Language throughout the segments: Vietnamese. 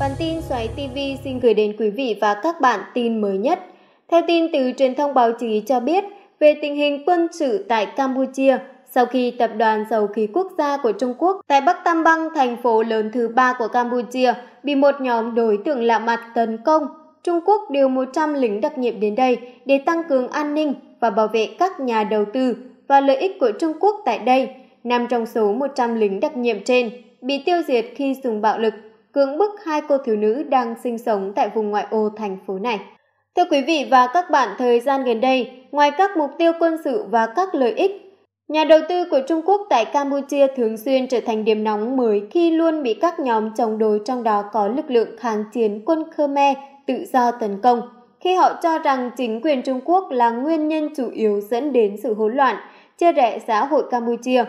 Bản tin Xoáy TV xin gửi đến quý vị và các bạn tin mới nhất. Theo tin từ truyền thông báo chí cho biết về tình hình quân sự tại Campuchia sau khi Tập đoàn Dầu khí Quốc gia của Trung Quốc tại Bắc Tam băng, thành phố lớn thứ ba của Campuchia, bị một nhóm đối tượng lạ mặt tấn công. Trung Quốc điều 100 lính đặc nhiệm đến đây để tăng cường an ninh và bảo vệ các nhà đầu tư và lợi ích của Trung Quốc tại đây, năm trong số 100 lính đặc nhiệm trên bị tiêu diệt khi dùng bạo lực cưỡng bức hai cô thiếu nữ đang sinh sống tại vùng ngoại ô thành phố này. Thưa quý vị và các bạn, thời gian gần đây, ngoài các mục tiêu quân sự và các lợi ích, nhà đầu tư của Trung Quốc tại Campuchia thường xuyên trở thành điểm nóng mới khi luôn bị các nhóm chống đối trong đó có lực lượng kháng chiến quân Khmer tự do tấn công, khi họ cho rằng chính quyền Trung Quốc là nguyên nhân chủ yếu dẫn đến sự hỗn loạn, chia rẽ xã hội Campuchia.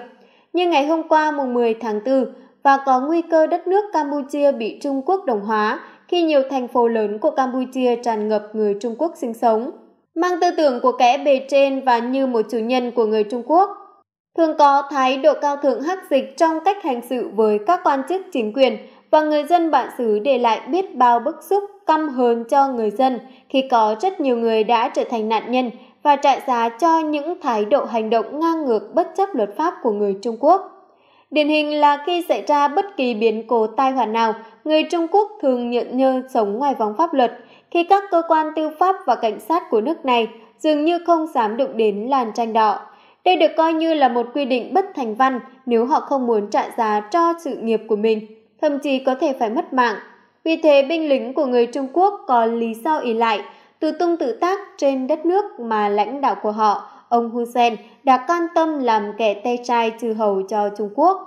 Nhưng ngày hôm qua mùng 10 tháng 4 và có nguy cơ đất nước Campuchia bị Trung Quốc đồng hóa khi nhiều thành phố lớn của Campuchia tràn ngập người Trung Quốc sinh sống. Mang tư tưởng của kẻ bề trên và như một chủ nhân của người Trung Quốc, thường có thái độ cao thượng hắc dịch trong cách hành sự với các quan chức chính quyền và người dân bản xứ để lại biết bao bức xúc căm hờn cho người dân khi có rất nhiều người đã trở thành nạn nhân và trả giá cho những thái độ hành động ngang ngược bất chấp luật pháp của người Trung Quốc. Điển hình là khi xảy ra bất kỳ biến cố tai họa nào, người Trung Quốc thường nhận nhơ sống ngoài vòng pháp luật, khi các cơ quan tư pháp và cảnh sát của nước này dường như không dám đụng đến làn tranh đỏ. Đây được coi như là một quy định bất thành văn nếu họ không muốn trả giá cho sự nghiệp của mình, thậm chí có thể phải mất mạng. Vì thế, binh lính của người Trung Quốc có lý do ỉ lại – tự tung tự tác trên đất nước mà lãnh đạo của họ, ông Hun Sen đã can tâm làm kẻ tay trai trừ hầu cho Trung Quốc.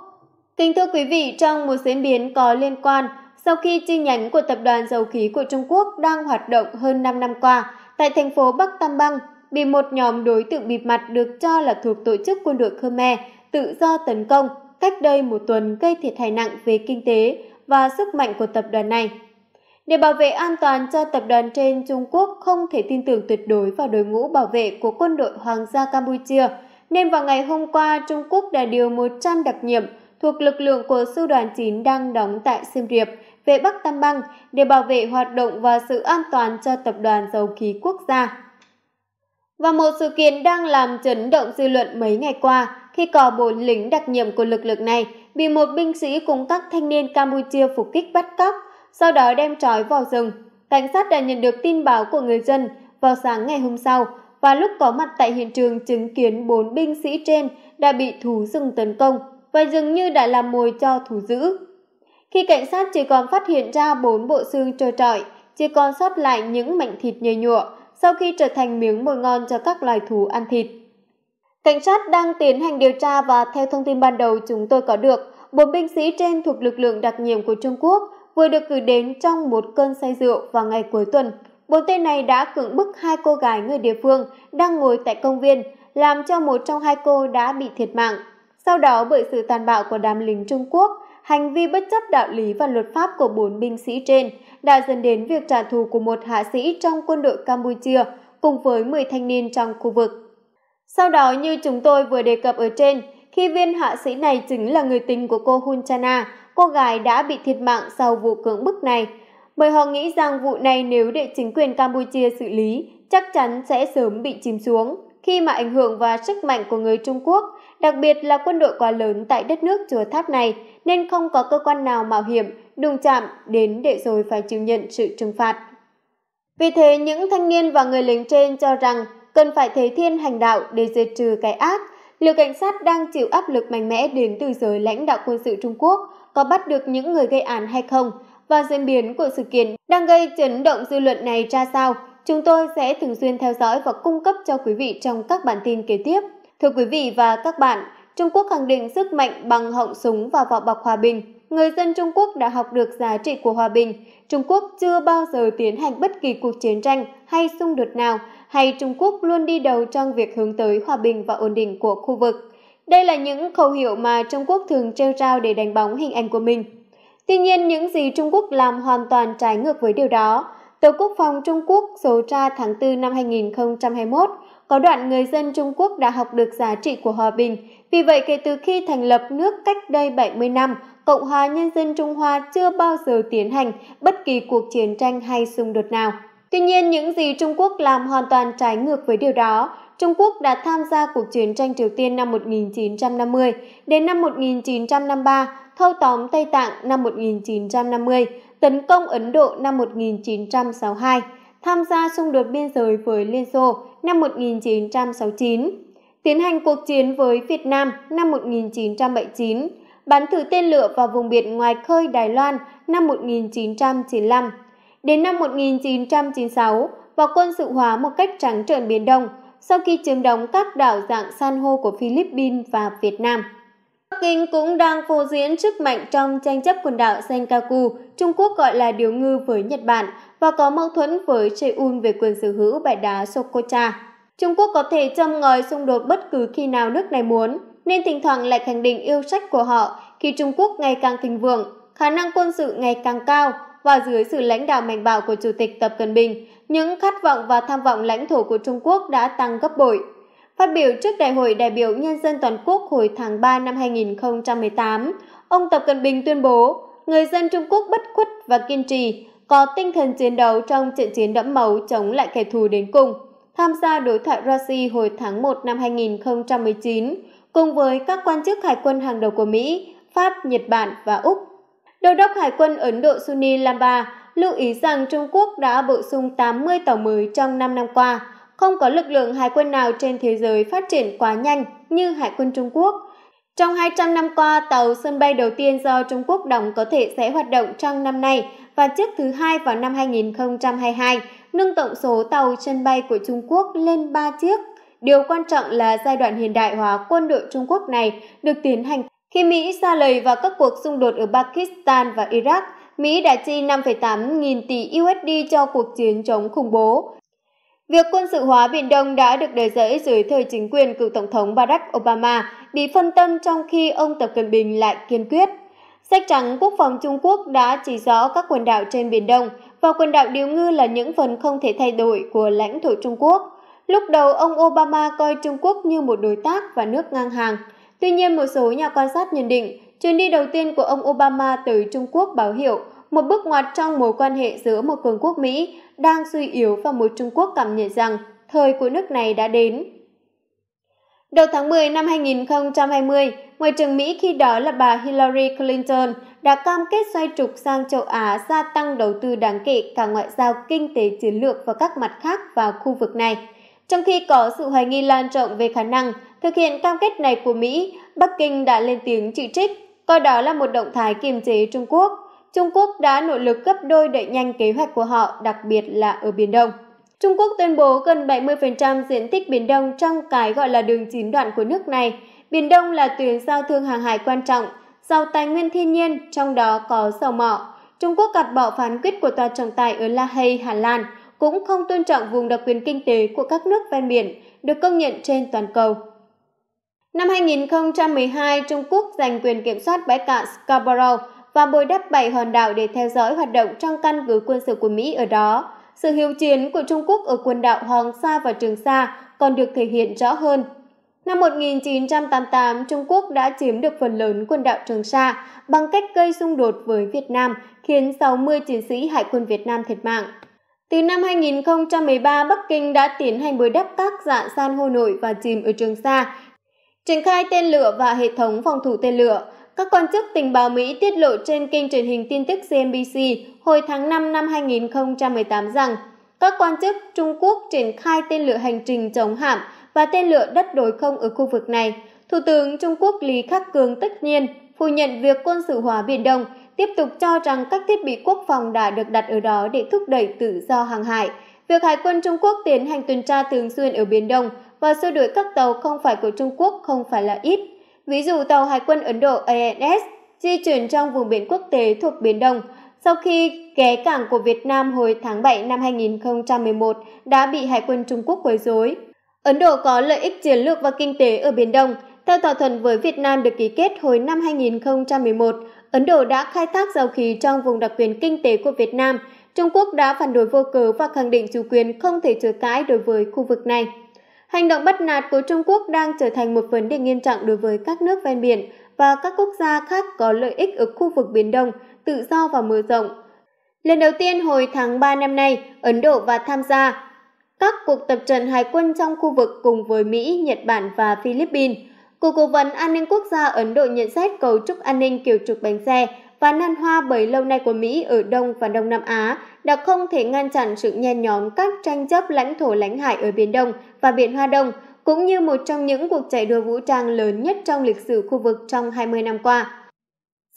Kính thưa quý vị, trong một diễn biến có liên quan, sau khi chi nhánh của Tập đoàn Dầu khí của Trung Quốc đang hoạt động hơn 5 năm qua tại thành phố Bắc Tam băng bị một nhóm đối tượng bịt mặt được cho là thuộc tổ chức quân đội Khmer tự do tấn công cách đây một tuần gây thiệt hại nặng về kinh tế và sức mạnh của tập đoàn này để bảo vệ an toàn cho tập đoàn trên Trung Quốc không thể tin tưởng tuyệt đối vào đội ngũ bảo vệ của quân đội Hoàng gia Campuchia, nên vào ngày hôm qua Trung Quốc đã điều 100 đặc nhiệm thuộc lực lượng của sư đoàn 9 đang đóng tại Siem Reap về Bắc Tam băng để bảo vệ hoạt động và sự an toàn cho tập đoàn dầu khí quốc gia. Và một sự kiện đang làm chấn động dư luận mấy ngày qua khi có bốn lính đặc nhiệm của lực lượng này bị một binh sĩ cùng các thanh niên Campuchia phục kích bắt cóc sau đó đem trói vào rừng. Cảnh sát đã nhận được tin báo của người dân vào sáng ngày hôm sau và lúc có mặt tại hiện trường chứng kiến bốn binh sĩ trên đã bị thú rừng tấn công và dường như đã làm mồi cho thú dữ. Khi cảnh sát chỉ còn phát hiện ra bốn bộ xương trơ trọi, chỉ còn sót lại những mảnh thịt nhầy nhụa sau khi trở thành miếng mồi ngon cho các loài thú ăn thịt. Cảnh sát đang tiến hành điều tra và theo thông tin ban đầu chúng tôi có được, bốn binh sĩ trên thuộc lực lượng đặc nhiệm của Trung Quốc vừa được gửi đến trong một cơn say rượu vào ngày cuối tuần. Bốn tên này đã cưỡng bức hai cô gái người địa phương đang ngồi tại công viên, làm cho một trong hai cô đã bị thiệt mạng. Sau đó bởi sự tàn bạo của đám lính Trung Quốc, hành vi bất chấp đạo lý và luật pháp của bốn binh sĩ trên đã dẫn đến việc trả thù của một hạ sĩ trong quân đội Campuchia cùng với 10 thanh niên trong khu vực. Sau đó như chúng tôi vừa đề cập ở trên, khi viên hạ sĩ này chính là người tình của cô Hunchana, cô gái đã bị thiệt mạng sau vụ cưỡng bức này. Bởi họ nghĩ rằng vụ này nếu để chính quyền Campuchia xử lý, chắc chắn sẽ sớm bị chìm xuống khi mà ảnh hưởng và sức mạnh của người Trung Quốc, đặc biệt là quân đội quá lớn tại đất nước chùa tháp này nên không có cơ quan nào mạo hiểm đụng chạm đến để rồi phải chịu nhận sự trừng phạt. Vì thế, những thanh niên và người lính trên cho rằng cần phải thế thiên hành đạo để diệt trừ cái ác. Lực cảnh sát đang chịu áp lực mạnh mẽ đến từ giới lãnh đạo quân sự Trung Quốc có bắt được những người gây án hay không và diễn biến của sự kiện đang gây chấn động dư luận này ra sao. Chúng tôi sẽ thường xuyên theo dõi và cung cấp cho quý vị trong các bản tin kế tiếp. Thưa quý vị và các bạn, Trung Quốc khẳng định sức mạnh bằng họng súng và vỏ bọc hòa bình. Người dân Trung Quốc đã học được giá trị của hòa bình. Trung Quốc chưa bao giờ tiến hành bất kỳ cuộc chiến tranh hay xung đột nào, hay Trung Quốc luôn đi đầu trong việc hướng tới hòa bình và ổn định của khu vực. Đây là những khẩu hiệu mà Trung Quốc thường treo trao để đánh bóng hình ảnh của mình. Tuy nhiên, những gì Trung Quốc làm hoàn toàn trái ngược với điều đó. Tổ quốc phòng Trung Quốc số ra tháng 4 năm 2021 có đoạn người dân Trung Quốc đã học được giá trị của hòa bình. Vì vậy, kể từ khi thành lập nước cách đây 70 năm, Cộng hòa Nhân dân Trung Hoa chưa bao giờ tiến hành bất kỳ cuộc chiến tranh hay xung đột nào. Tuy nhiên, những gì Trung Quốc làm hoàn toàn trái ngược với điều đó. Trung Quốc đã tham gia cuộc chiến tranh Triều Tiên năm 1950 đến năm 1953, thâu tóm Tây Tạng năm 1950, tấn công Ấn Độ năm 1962, tham gia xung đột biên giới với Liên Xô năm 1969, tiến hành cuộc chiến với Việt Nam năm 1979, bắn thử tên lửa vào vùng biển ngoài khơi Đài Loan năm 1995. Đến năm 1996, và quân sự hóa một cách trắng trợn Biển Đông – sau khi chiếm đóng các đảo dạng san hô của Philippines và Việt Nam. Bắc Kinh cũng đang phô diễn sức mạnh trong tranh chấp quần đảo Senkaku, Trung Quốc gọi là điều ngư với Nhật Bản, và có mâu thuẫn với Seoul về quyền sở hữu bãi đá Socotra. Trung Quốc có thể châm ngòi xung đột bất cứ khi nào nước này muốn, nên thỉnh thoảng lại khẳng định yêu sách của họ khi Trung Quốc ngày càng thịnh vượng, khả năng quân sự ngày càng cao, và dưới sự lãnh đạo mạnh bạo của Chủ tịch Tập Cận Bình, những khát vọng và tham vọng lãnh thổ của Trung Quốc đã tăng gấp bội. Phát biểu trước Đại hội đại biểu nhân dân toàn quốc hồi tháng 3 năm 2018, ông Tập Cận Bình tuyên bố, người dân Trung Quốc bất khuất và kiên trì, có tinh thần chiến đấu trong trận chiến đẫm máu chống lại kẻ thù đến cùng. Tham gia đối thoại Rossi hồi tháng 1 năm 2019, cùng với các quan chức hải quân hàng đầu của Mỹ, Pháp, Nhật Bản và Úc Đô đốc Hải quân Ấn Độ Sunil Lamba lưu ý rằng Trung Quốc đã bổ sung 80 tàu mới trong 5 năm qua. Không có lực lượng hải quân nào trên thế giới phát triển quá nhanh như Hải quân Trung Quốc. Trong 200 năm qua, tàu sân bay đầu tiên do Trung Quốc đóng có thể sẽ hoạt động trong năm nay và chiếc thứ hai vào năm 2022, nâng tổng số tàu sân bay của Trung Quốc lên 3 chiếc. Điều quan trọng là giai đoạn hiện đại hóa quân đội Trung Quốc này được tiến hành khi Mỹ xa lầy vào các cuộc xung đột ở Pakistan và Iraq, Mỹ đã chi 5,8 nghìn tỷ USD cho cuộc chiến chống khủng bố. Việc quân sự hóa Biển Đông đã được đề dẫy dưới thời chính quyền cựu Tổng thống Barack Obama bị phân tâm trong khi ông Tập Cận Bình lại kiên quyết. Sách trắng Quốc phòng Trung Quốc đã chỉ rõ các quần đảo trên Biển Đông và quần đảo Điếu Ngư là những phần không thể thay đổi của lãnh thổ Trung Quốc. Lúc đầu, ông Obama coi Trung Quốc như một đối tác và nước ngang hàng – Tuy nhiên, một số nhà quan sát nhận định, chuyến đi đầu tiên của ông Obama tới Trung Quốc báo hiệu một bước ngoặt trong mối quan hệ giữa một cường quốc Mỹ đang suy yếu và một Trung Quốc cảm nhận rằng thời của nước này đã đến. Đầu tháng 10 năm 2020, Ngoại trưởng Mỹ khi đó là bà Hillary Clinton đã cam kết xoay trục sang châu Á gia tăng đầu tư đáng kể cả ngoại giao kinh tế chiến lược và các mặt khác vào khu vực này, trong khi có sự hoài nghi lan rộng về khả năng Thực hiện cam kết này của Mỹ, Bắc Kinh đã lên tiếng chỉ trích, coi đó là một động thái kiềm chế Trung Quốc. Trung Quốc đã nỗ lực gấp đôi đẩy nhanh kế hoạch của họ, đặc biệt là ở Biển Đông. Trung Quốc tuyên bố gần 70% diện tích Biển Đông trong cái gọi là đường chín đoạn của nước này. Biển Đông là tuyến giao thương hàng hải quan trọng, giàu tài nguyên thiên nhiên, trong đó có dầu mỏ. Trung Quốc gạt bỏ phán quyết của tòa trọng tài ở La Hay, Hà Lan, cũng không tôn trọng vùng đặc quyền kinh tế của các nước ven biển được công nhận trên toàn cầu. Năm 2012, Trung Quốc giành quyền kiểm soát bãi cạn Scarborough và bồi đắp bảy hòn đảo để theo dõi hoạt động trong căn cứ quân sự của Mỹ ở đó. Sự hiếu chiến của Trung Quốc ở quần đảo Hoàng Sa và Trường Sa còn được thể hiện rõ hơn. Năm 1988, Trung Quốc đã chiếm được phần lớn quần đảo Trường Sa bằng cách gây xung đột với Việt Nam, khiến 60 chiến sĩ Hải quân Việt Nam thiệt mạng. Từ năm 2013, Bắc Kinh đã tiến hành bồi đắp các dạng san hô nổi và chìm ở Trường Sa Triển khai tên lửa và hệ thống phòng thủ tên lửa, các quan chức tình báo Mỹ tiết lộ trên kênh truyền hình tin tức CNBC hồi tháng 5 năm 2018 rằng các quan chức Trung Quốc triển khai tên lửa hành trình chống hạm và tên lửa đất đối không ở khu vực này. Thủ tướng Trung Quốc Lý Khắc Cường tất nhiên phủ nhận việc quân sự hóa Biển Đông, tiếp tục cho rằng các thiết bị quốc phòng đã được đặt ở đó để thúc đẩy tự do hàng hải, Việc Hải quân Trung Quốc tiến hành tuần tra thường xuyên ở Biển Đông và xua đuổi các tàu không phải của Trung Quốc không phải là ít. Ví dụ tàu Hải quân Ấn Độ ANS di chuyển trong vùng biển quốc tế thuộc Biển Đông sau khi ghé cảng của Việt Nam hồi tháng 7 năm 2011 đã bị Hải quân Trung Quốc quấy rối. Ấn Độ có lợi ích chiến lược và kinh tế ở Biển Đông. Theo thỏa thuận với Việt Nam được ký kết hồi năm 2011, Ấn Độ đã khai thác dầu khí trong vùng đặc quyền kinh tế của Việt Nam – Trung Quốc đã phản đối vô cớ và khẳng định chủ quyền không thể chối cãi đối với khu vực này. Hành động bắt nạt của Trung Quốc đang trở thành một vấn đề nghiêm trọng đối với các nước ven biển và các quốc gia khác có lợi ích ở khu vực Biển Đông, tự do và mở rộng. Lần đầu tiên hồi tháng 3 năm nay, Ấn Độ và tham gia các cuộc tập trận hải quân trong khu vực cùng với Mỹ, Nhật Bản và Philippines. Cục Cố vấn An ninh Quốc gia Ấn Độ nhận xét cấu trúc an ninh kiểu trục bánh xe và nan hoa bấy lâu nay của Mỹ ở Đông và Đông Nam Á đã không thể ngăn chặn sự nhen nhóm các tranh chấp lãnh thổ lãnh hải ở Biển Đông và Biển Hoa Đông, cũng như một trong những cuộc chạy đua vũ trang lớn nhất trong lịch sử khu vực trong 20 năm qua.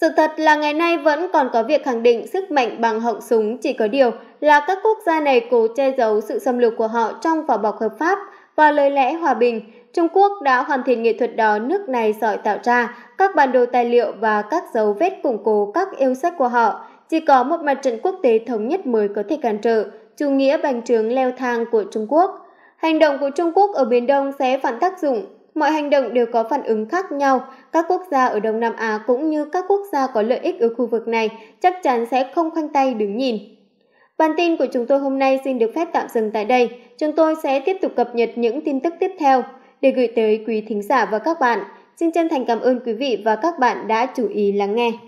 Sự thật là ngày nay vẫn còn có việc khẳng định sức mạnh bằng hậu súng chỉ có điều là các quốc gia này cố che giấu sự xâm lược của họ trong vỏ bọc hợp pháp và lời lẽ hòa bình. Trung Quốc đã hoàn thiện nghệ thuật đó nước này giỏi tạo ra các bản đồ tài liệu và các dấu vết củng cố các yêu sách của họ. Chỉ có một mặt trận quốc tế thống nhất mới có thể cản trở chủ nghĩa bành trướng leo thang của Trung Quốc. Hành động của Trung Quốc ở Biển Đông sẽ phản tác dụng. Mọi hành động đều có phản ứng khác nhau. Các quốc gia ở Đông Nam Á cũng như các quốc gia có lợi ích ở khu vực này chắc chắn sẽ không khoanh tay đứng nhìn. Bản tin của chúng tôi hôm nay xin được phép tạm dừng tại đây. Chúng tôi sẽ tiếp tục cập nhật những tin tức tiếp theo để gửi tới quý thính giả và các bạn. Xin chân thành cảm ơn quý vị và các bạn đã chú ý lắng nghe.